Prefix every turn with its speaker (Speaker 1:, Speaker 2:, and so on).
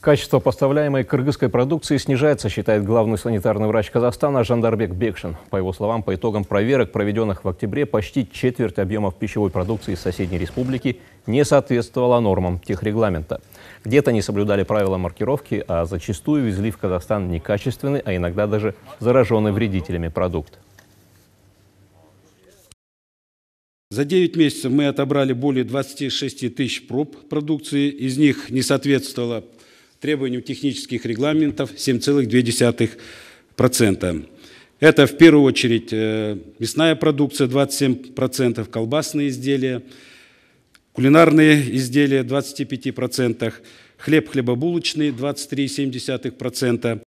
Speaker 1: Качество поставляемой кыргызской продукции снижается, считает главный санитарный врач Казахстана Жандарбек Бекшин. По его словам, по итогам проверок, проведенных в октябре, почти четверть объемов пищевой продукции из соседней республики не соответствовала нормам техрегламента. Где-то не соблюдали правила маркировки, а зачастую везли в Казахстан некачественный, а иногда даже зараженный вредителями продукт.
Speaker 2: За 9 месяцев мы отобрали более 26 тысяч проб продукции, из них не соответствовало требованиям технических регламентов 7,2%. Это в первую очередь э, мясная продукция 27%, колбасные изделия, кулинарные изделия 25%, хлеб хлебобулочный 23,7%,